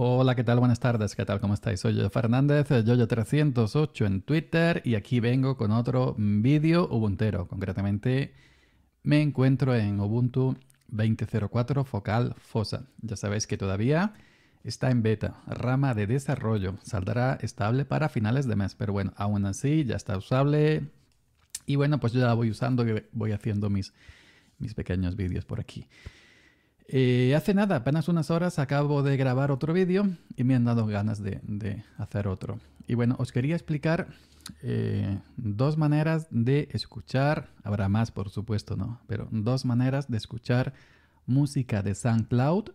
Hola, ¿qué tal? Buenas tardes, ¿qué tal? ¿Cómo estáis? Soy yo Fernández, Yoyo308 eh, en Twitter y aquí vengo con otro vídeo Ubuntero. Concretamente, me encuentro en Ubuntu 20.04 Focal Fosa. Ya sabéis que todavía está en beta, rama de desarrollo. Saldrá estable para finales de mes, pero bueno, aún así ya está usable. Y bueno, pues yo ya la voy usando y voy haciendo mis, mis pequeños vídeos por aquí. Eh, hace nada, apenas unas horas, acabo de grabar otro vídeo y me han dado ganas de, hacer otro. Y bueno, os quería explicar eh, dos maneras de escuchar, habrá más por supuesto, ¿no? Pero dos maneras de escuchar música de SoundCloud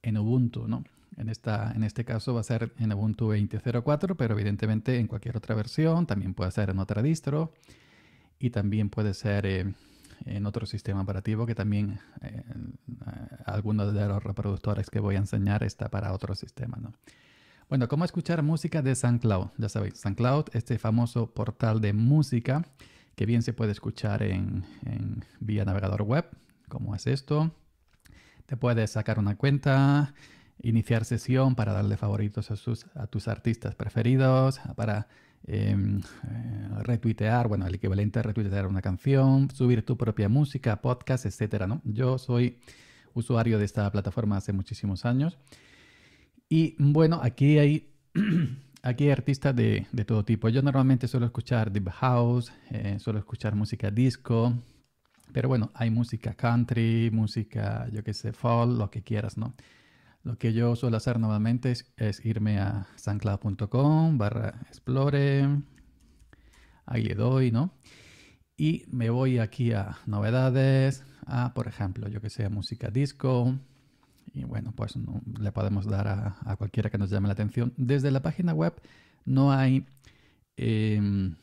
en Ubuntu, ¿no? En, esta, en este caso va a ser en Ubuntu 20.04, pero evidentemente en cualquier otra versión, también puede ser en otra distro y también puede ser... Eh, en otro sistema operativo que también eh, algunos de los reproductores que voy a enseñar está para otro sistema. ¿no? Bueno, ¿cómo escuchar música de SoundCloud? Ya sabéis, SoundCloud, este famoso portal de música que bien se puede escuchar en, en vía navegador web, como es esto. Te puedes sacar una cuenta, iniciar sesión para darle favoritos a, sus, a tus artistas preferidos, para Em, eh, retuitear, bueno, el equivalente a retuitear una canción, subir tu propia música, podcast, etcétera, ¿no? Yo soy usuario de esta plataforma hace muchísimos años. Y bueno, aquí hay, aquí artistas de, de, todo tipo. Yo normalmente suelo escuchar deep house, eh, suelo escuchar música disco, pero bueno, hay música country, música, yo qué sé, fall, lo que quieras, ¿no? Lo que yo suelo hacer nuevamente es, irme a sancloud.com, barra explore. Ahí le doy, ¿no? Y me voy aquí a novedades, a, por ejemplo, yo que sea, música disco. Y bueno, pues le podemos dar a, cualquiera que nos llame la atención. Desde la página web no hay, em,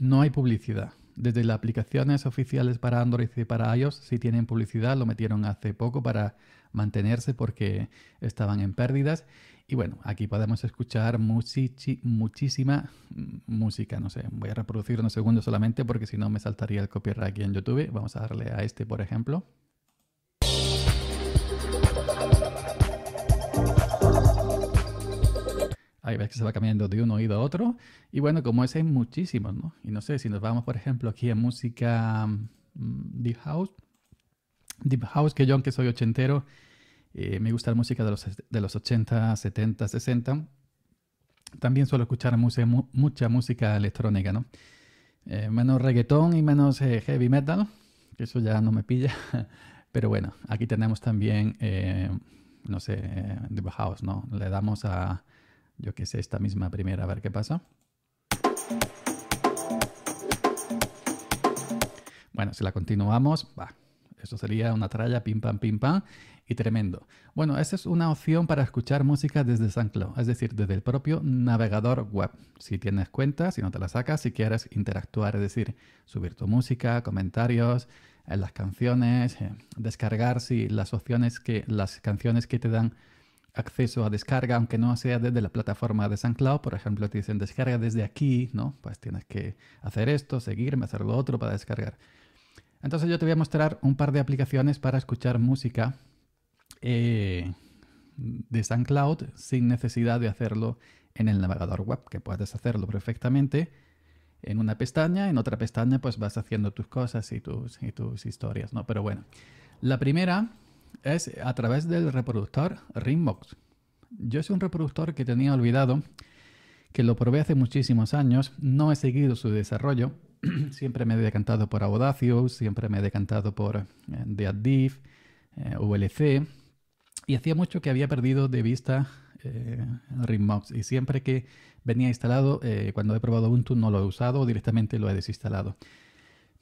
no hay publicidad desde las aplicaciones oficiales para Android y para iOS sí tienen publicidad, lo metieron hace poco para mantenerse porque estaban en pérdidas. Y bueno, aquí podemos escuchar muchísima música. No sé, voy a reproducir unos segundos solamente porque si no me saltaría el copyright aquí en YouTube. Vamos a darle a este, por ejemplo. Ahí ves que se va cambiando de un oído a otro. Y bueno, como ese hay muchísimos, ¿no? Y no sé, si nos vamos, por ejemplo, aquí a música The mm, House, Deep House, que yo aunque soy ochentero, eh, me gusta la música de los, de los 80, 70, 60. También suelo escuchar mucha música electrónica, ¿no? Eh, menos reggaetón y menos eh, heavy metal, que eso ya no me pilla. Pero bueno, aquí tenemos también, no sé, Deep House, ¿no? Le damos a, yo qué sé, esta misma primera, a ver qué pasa. Bueno, si la continuamos, va. Eso sería una tralla, pim pam, pim pam, y tremendo. Bueno, esa es una opción para escuchar música desde SoundCloud, es decir, desde el propio navegador web. Si tienes cuenta, si no te la sacas, si quieres interactuar, es decir, subir tu música, comentarios, en eh, las canciones, eh, descargar si las opciones que las canciones que te dan acceso a descarga, aunque no sea desde la plataforma de SoundCloud, por ejemplo, te dicen descarga desde aquí, ¿no? Pues tienes que hacer esto, seguirme, hacer lo otro para descargar. Entonces yo te voy a mostrar un par de aplicaciones para escuchar música eh, de SoundCloud sin necesidad de hacerlo en el navegador web, que puedes hacerlo perfectamente en una pestaña, en otra pestaña pues vas haciendo tus cosas y tus, tus historias, ¿no? Pero bueno, la primera es a través del reproductor Ringbox. Yo soy un reproductor que tenía olvidado, que lo probé hace muchísimos años, no he seguido su desarrollo, siempre me he decantado por Audacio, siempre me he decantado por eh, The VLC, eh, y hacía mucho que había perdido de vista eh, Y siempre que venía instalado, eh, cuando he probado Ubuntu no lo he usado o directamente lo he desinstalado.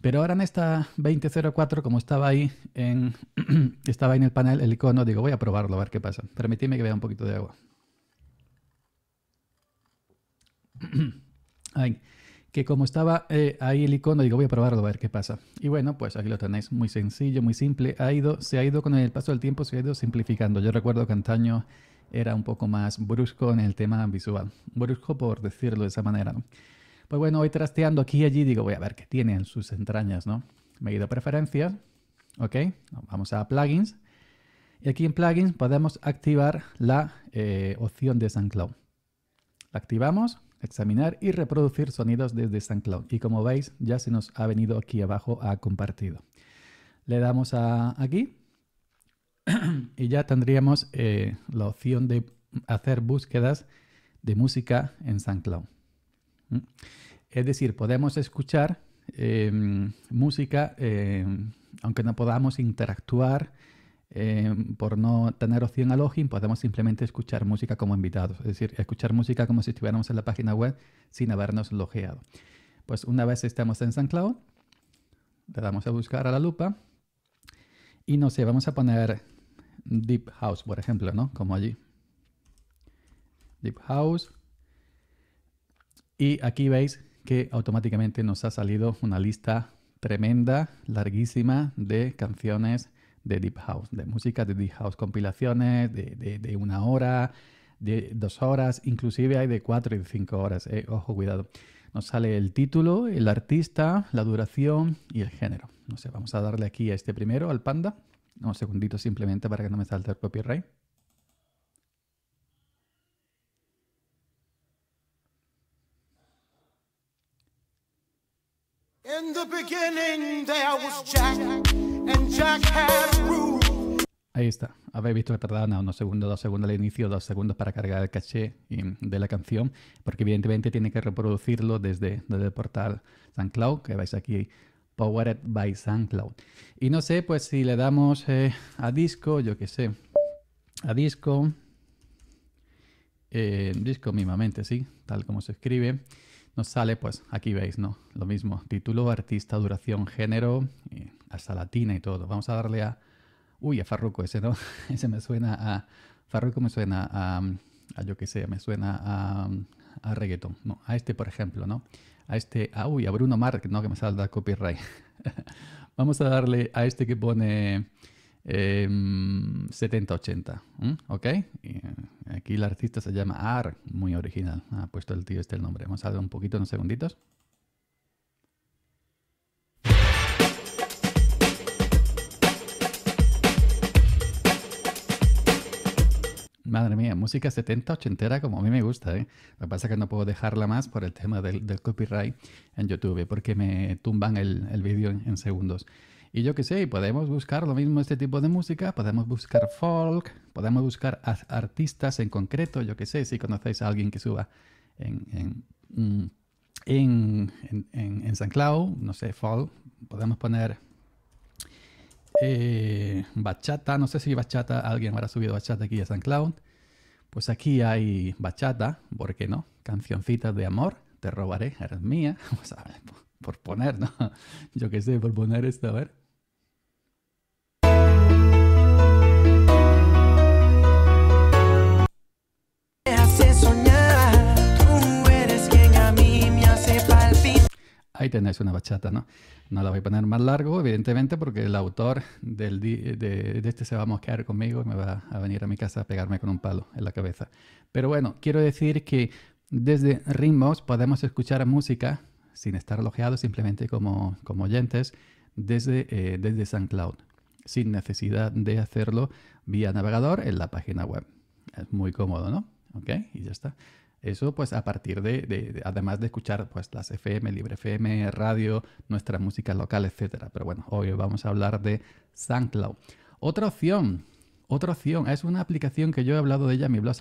Pero ahora en esta 20.04, como estaba ahí en, estaba en el panel el icono, digo voy a probarlo a ver qué pasa. Permitidme que vea un poquito de agua. que como estaba eh, ahí el icono, digo, voy a probarlo a ver qué pasa. Y bueno, pues aquí lo tenéis, muy sencillo, muy simple. Ha ido, se ha ido con el paso del tiempo, se ha ido simplificando. Yo recuerdo que antaño era un poco más brusco en el tema visual. Brusco por decirlo de esa manera, Pues bueno, hoy trasteando aquí y allí, digo, voy a ver qué tiene en sus entrañas, ¿no? Me he ido a preferencias, ¿ok? Vamos a plugins. Y aquí en plugins podemos activar la eh, opción de SoundCloud. La activamos examinar y reproducir sonidos desde Cloud. Y como veis, ya se nos ha venido aquí abajo a compartido. Le damos a aquí y ya tendríamos eh, la opción de hacer búsquedas de música en san Cloud. ¿Mm? Es decir, podemos escuchar em, música em, aunque no podamos interactuar Em, por no tener opción a login, podemos simplemente escuchar música como invitados, es decir, escuchar música como si estuviéramos en la página web sin habernos logeado. Pues una vez estemos en SoundCloud, le damos a buscar a la lupa y no sé, vamos a poner Deep House, por ejemplo, ¿no? Como allí. Deep House. Y aquí veis que automáticamente nos ha salido una lista tremenda, larguísima de canciones de Deep House, de música de Deep House, compilaciones de, de, de una hora, de dos horas, inclusive hay de cuatro y de cinco horas. Eh, ojo, cuidado. Nos sale el título, el artista, la duración y el género. No sé, vamos a darle aquí a este primero, al panda. Un segundito simplemente para que no me salte el copyright. In the beginning was Jack, Jack Ahí está. Habéis visto que tardaban unos segundos, dos segundos al inicio, dos segundos para cargar el caché de la canción, porque evidentemente tiene que reproducirlo desde, el portal SoundCloud, que vais aquí, Powered by SoundCloud. Y no sé, pues si le damos eh, a disco, yo qué sé, a disco, eh, disco mínimamente, sí, tal como se escribe nos sale, pues aquí veis, ¿no? Lo mismo, título, artista, duración, género, hasta latina y todo. Vamos a darle a Uy, a Farruko, ese no, ese me suena a... Farruko me suena a, a yo qué sé, me suena a, a reggaeton, a este por ejemplo, ¿no? A este, a, ah, uy, a Bruno Mark, no, que me salda copyright. Vamos a darle a este que pone em, eh, 7080, ¿ok? aquí el artista se llama Ar, muy original, ha ah, puesto el tío este el nombre. Vamos a darle un poquito, unos segunditos. Madre mía, música 70, 80, como a mí me gusta, ¿eh? Lo que pasa es que no puedo dejarla más por el tema del, copyright en YouTube, ¿eh? porque me tumban el, vídeo en, segundos. Y yo qué sé, podemos buscar lo mismo este tipo de música, podemos buscar folk, podemos buscar artistas en concreto, yo qué sé, si conocéis a alguien que suba en, San mm, Cloud, no sé, folk, podemos poner eh, bachata, no sé si bachata, alguien habrá subido bachata aquí a San Cloud. Pues aquí hay bachata, ¿por qué no? Cancioncitas de amor, te robaré, eres mía. por, poner, ¿no? Yo qué sé, por poner esto, a ver. hace ahí tenéis una bachata, ¿no? No la voy a poner más largo, evidentemente, porque el autor de, este se va a mosquear conmigo y me va a venir a mi casa a pegarme con un palo en la cabeza. Pero bueno, quiero decir que desde ritmos podemos escuchar música sin estar logeados, simplemente como, oyentes, desde, eh, desde sin necesidad de hacerlo vía navegador en la página web. Es muy cómodo, ¿no? ¿Ok? Y ya está. Eso pues a partir de, además de escuchar pues las FM, Libre FM, radio, nuestra música local, etc. Pero bueno, hoy vamos a hablar de SoundCloud. Otra opción, otra opción, es una aplicación que yo he hablado de ella en mi blog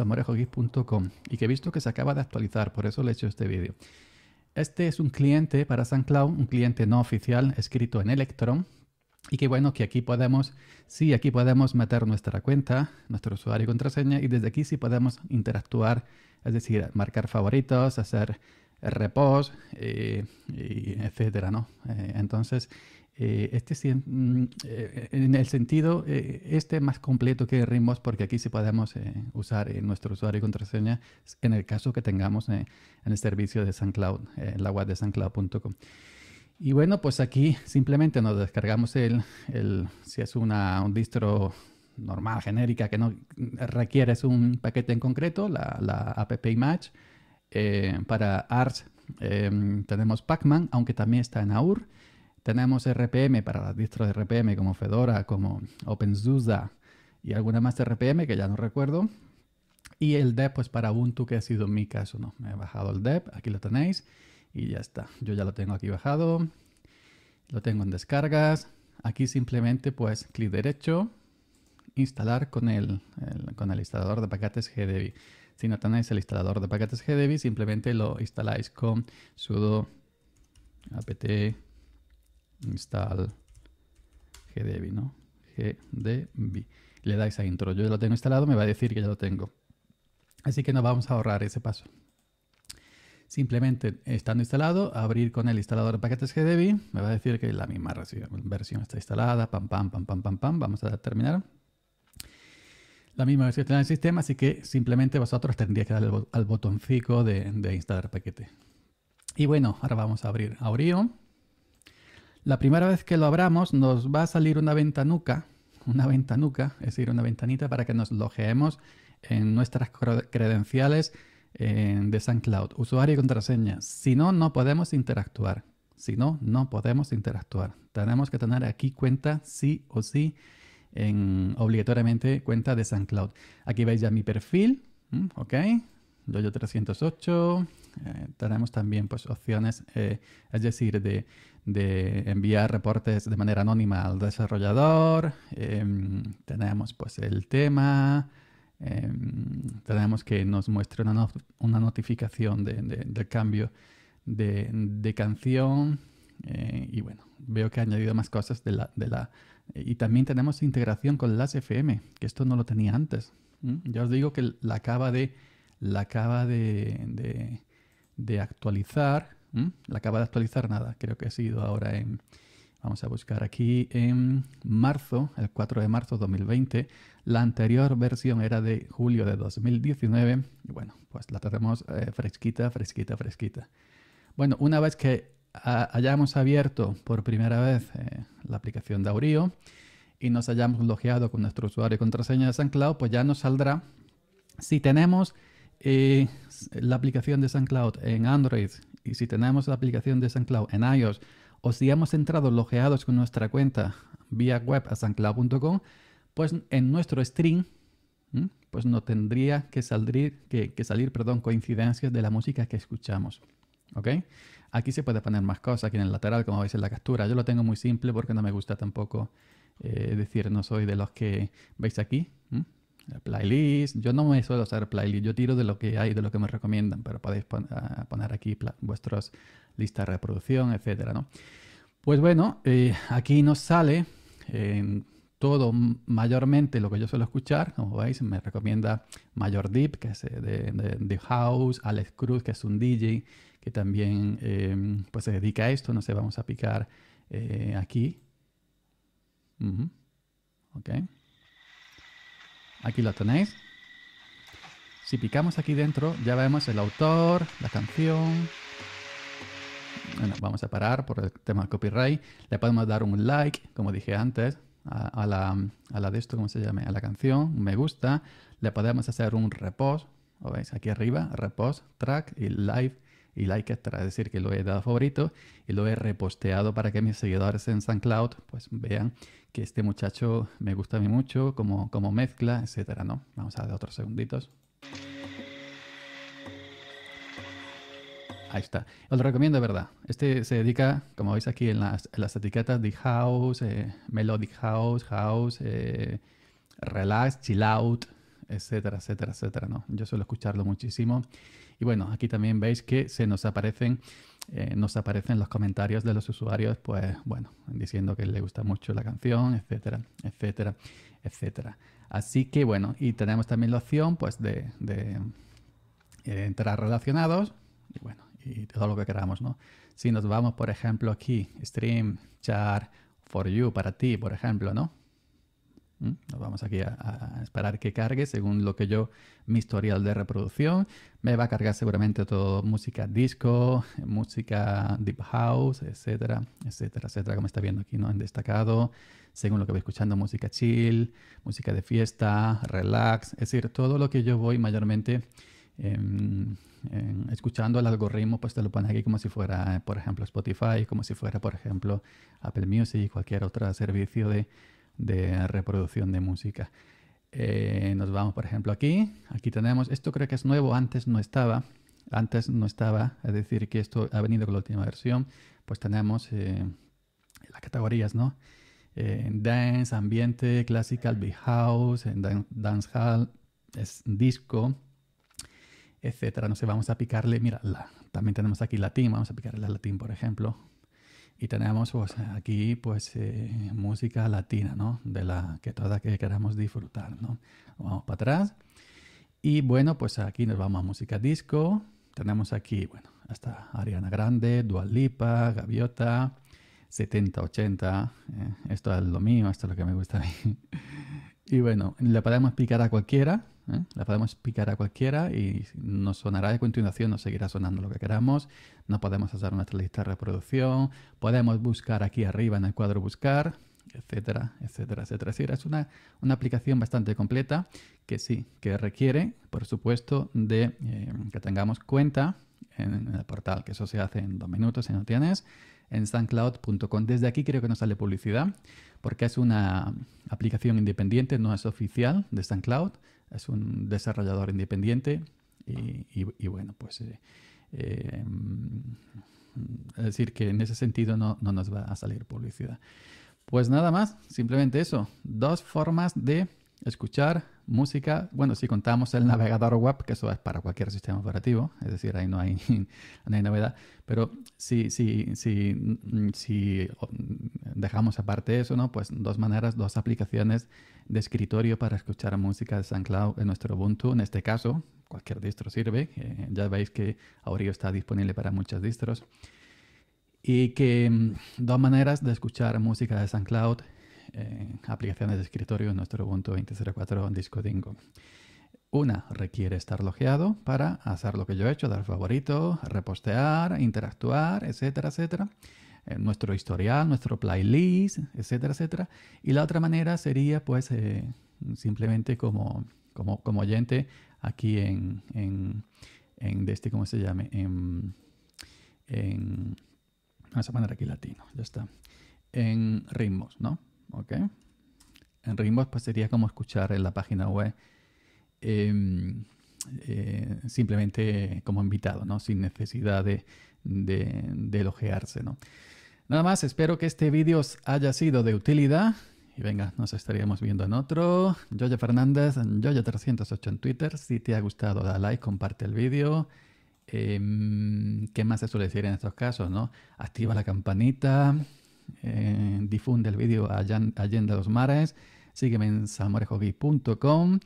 y que he visto que se acaba de actualizar, por eso le he hecho este vídeo. Este es un cliente para SoundCloud, un cliente no oficial escrito en Electron, y qué bueno, que aquí podemos, sí, aquí podemos meter nuestra cuenta, nuestro usuario y contraseña, y desde aquí sí podemos interactuar, es decir, marcar favoritos, hacer repos, eh, etcétera, ¿no? Eh, entonces, eh, este mm, en el sentido, este más completo que RIMOS porque aquí sí podemos usar nuestro usuario y contraseña en el caso que tengamos en el servicio de SunCloud, en la web de suncloud.com. Y bueno, pues aquí simplemente nos descargamos el, el si es una, un distro normal, genérica, que no requiere es un paquete en concreto, la, la app image. Eh, para Arch em, tenemos Pacman, aunque también está en AUR. Tenemos RPM para las distros de RPM como Fedora, como OpenSUSE y alguna más de RPM que ya no recuerdo. Y el DEP pues para Ubuntu que ha sido mi caso, ¿no? Me he bajado el DEP, aquí lo tenéis y ya está. Yo ya lo tengo aquí bajado, lo tengo en descargas. Aquí simplemente pues clic derecho, instalar con el, con el instalador de paquetes GDB. Si no tenéis el instalador de paquetes GDB, simplemente lo instaláis con sudo apt install GDB, ¿no? GDB. Le dais a intro. Yo ya lo tengo instalado, me va a decir que ya lo tengo. Así que nos vamos a ahorrar ese paso. Simplemente estando instalado, abrir con el instalador de paquetes GDB, me va a decir que la misma versión está instalada, pam, pam, pam, pam, pam, pam, vamos a terminar. La misma versión está en el sistema, así que simplemente vosotros tendríais que darle al botoncito de, de instalar paquete. Y bueno, ahora vamos a abrir Aurio. La primera vez que lo abramos nos va a salir una ventanuca, una ventanuca, es decir, una ventanita para que nos logeemos en nuestras credenciales de SoundCloud, usuario y contraseña. Si no, no podemos interactuar. Si no, no podemos interactuar. Tenemos que tener aquí cuenta sí o sí, obligatoriamente cuenta de SoundCloud. Aquí veis ya mi perfil, ¿ok? yo 308. Eh, tenemos también pues, opciones, eh, es decir, de, de, enviar reportes de manera anónima al desarrollador. Em, tenemos pues el tema, Em, tenemos que nos muestre una, una notificación de, del cambio de, de canción. Eh, y bueno, veo que ha añadido más cosas de la, de la... Y también tenemos integración con las FM, que esto no lo tenía antes. Ya os digo que la acaba de, la acaba de, de actualizar. La acaba de actualizar nada, creo que ha sido ahora en, Vamos a buscar aquí en marzo, el 4 de marzo de 2020. La anterior versión era de julio de 2019. Y bueno, pues la tenemos eh, fresquita, fresquita, fresquita. Bueno, una vez que ah, hayamos abierto por primera vez eh, la aplicación de Aurio y nos hayamos logeado con nuestro usuario y contraseña de SoundCloud, pues ya nos saldrá si tenemos eh, la aplicación de SoundCloud en Android y si tenemos la aplicación de SoundCloud en iOS o si hemos entrado logeados con nuestra cuenta vía web a sancla.com, pues en nuestro stream pues no tendría que salir, que, salir perdón, coincidencias de la música que escuchamos. ¿Ok? Aquí se puede poner más cosas, aquí en el lateral, como veis en la captura. Yo lo tengo muy simple porque no me gusta tampoco eh, decir no soy de los que veis aquí. playlist. Yo no me suelo usar playlist, yo tiro de lo que hay, de lo que me recomiendan, pero podéis ah, poner aquí vuestros lista de reproducción, etcétera, ¿no? Pues bueno, eh, aquí nos sale todo mayormente lo que yo suelo escuchar. Como veis, me recomienda Mayor Deep, que es eh, de, The House, Alex Cruz, que es un DJ que también em, pues se dedica a esto. No sé, vamos a picar eh, aquí. Aquí lo tenéis. Si picamos aquí dentro, ya vemos el autor, la canción, bueno, vamos a parar por el tema copyright. Le podemos dar un like, como dije antes, a, la, a la de esto, ¿cómo se llama? A la canción, me gusta. Le podemos hacer un repost, ¿lo veis? Aquí arriba, repost, track y live y like extra, es decir, que lo he dado favorito y lo he reposteado para que mis seguidores en SoundCloud pues vean que este muchacho me gusta a mí mucho, como, como mezcla, etcétera, ¿no? Vamos a dar otros segunditos. Ahí está. Os lo recomiendo, de verdad. Este se dedica, como veis aquí en las, etiquetas, de house, eh, melodic house, house, eh, relax, chill out, etcétera, etcétera, etcétera. ¿no? Yo suelo escucharlo muchísimo. Y bueno, aquí también veis que se nos aparecen, eh, nos aparecen los comentarios de los usuarios, pues bueno, diciendo que les gusta mucho la canción, etcétera, etcétera, etcétera. Así que bueno, y tenemos también la opción pues de entrar relacionados. Y bueno, y todo lo que queramos, ¿no? Si nos vamos, por ejemplo, aquí, stream, char, for you, para ti, por ejemplo, ¿no? ¿Mm? Nos vamos aquí a, esperar que cargue según lo que yo, mi historial de reproducción. Me va a cargar seguramente todo música disco, música deep house, etcétera, etcétera, etcétera, como está viendo aquí, ¿no? En destacado, según lo que voy escuchando, música chill, música de fiesta, relax, es decir, todo lo que yo voy mayormente Em, escuchando el algoritmo, pues te lo pone aquí como si fuera, por ejemplo, Spotify, como si fuera, por ejemplo, Apple Music, cualquier otro servicio de, reproducción de música. Eh, nos vamos, por ejemplo, aquí. Aquí tenemos, esto creo que es nuevo, antes no estaba. Antes no estaba, es decir, que esto ha venido con la última versión. Pues tenemos eh, las categorías, ¿no? Eh, dance, ambiente, classical, big house, dance hall, es disco, etcétera. No sé, vamos a picarle, mira, también tenemos aquí latín, vamos a picarle a latín, por ejemplo. Y tenemos pues, aquí pues eh, música latina, ¿no? De la que toda que queramos disfrutar, ¿no? Vamos para atrás. Y bueno, pues aquí nos vamos a música disco. Tenemos aquí, bueno, hasta Ariana Grande, Lipa, Gaviota, 70, 80. Eh, esto es lo mío, esto es lo que me gusta a mí. Y bueno, la podemos picar a cualquiera, ¿eh? la podemos picar a cualquiera y nos sonará de continuación, nos seguirá sonando lo que queramos. No podemos hacer nuestra lista de reproducción, podemos buscar aquí arriba en el cuadro buscar, etcétera, etcétera, etcétera. es una, una, aplicación bastante completa que sí, que requiere, por supuesto, de eh, que tengamos cuenta en el portal, que eso se hace en dos minutos si no tienes en suncloud.com. Desde aquí creo que no sale publicidad porque es una aplicación independiente, no es oficial de SoundCloud, es un desarrollador independiente y, bueno, pues... Eh, eh, es decir, que en ese sentido no nos va a salir publicidad. Pues nada más, simplemente eso, dos formas de escuchar música. Bueno, si contamos el navegador web, que eso es para cualquier sistema operativo, es decir, ahí no hay, novedad, pero si, si, si, mm, si mm, dejamos aparte eso, ¿no? pues dos maneras, dos aplicaciones de escritorio para escuchar música de Cloud en nuestro Ubuntu, en este caso, cualquier distro sirve, eh, ya veis que aurio está disponible para muchas distros. Y que mm, dos maneras de escuchar música de Cloud eh, aplicaciones de escritorio en nuestro Ubuntu 20.04 Disco Dingo. Una requiere estar logeado para hacer lo que yo he hecho, dar favorito, repostear, interactuar, etcétera, etcétera. Eh, nuestro historial, nuestro playlist, etcétera, etcétera. Y la otra manera sería pues eh, simplemente como, como, como, oyente aquí en, en, en este, ¿cómo se llame? En, en, vamos a poner aquí latino, ya está. En ritmos, ¿no? ¿ok? En ritmos sería como escuchar en la página web em, eh, simplemente como invitado, ¿no? Sin necesidad de, de, elogiarse, ¿no? Nada más, espero que este vídeo os haya sido de utilidad. Y venga, nos estaríamos viendo en otro. Yoya Fernández, Yoya308 en Twitter. Si te ha gustado, da like, comparte el vídeo. Em, ¿Qué más se suele decir en estos casos, no? Activa la campanita. Eh, difunde el vídeo a Allende los Mares. Sígueme en salmorejovi.com.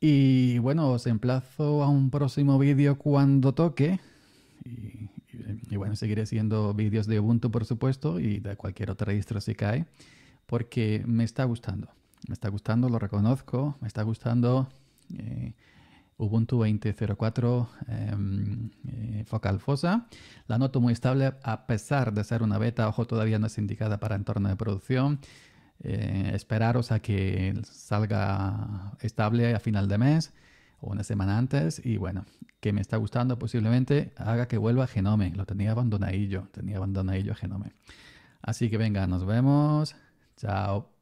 Y bueno, os emplazo a un próximo vídeo cuando toque. Y, bueno, seguiré haciendo vídeos de Ubuntu, por supuesto, y de cualquier otra distro si cae, porque me está gustando. Me está gustando, lo reconozco, me está gustando. Eh, Ubuntu 20.04 em, eh, Focal Fosa. La noto muy estable a pesar de ser una beta, ojo, todavía no es indicada para entorno de producción. Eh, esperaros a que salga estable a final de mes o una semana antes y bueno, que me está gustando posiblemente haga que vuelva a Genome. Lo tenía abandonadillo, tenía abandonadillo a Genome. Así que venga, nos vemos. Chao.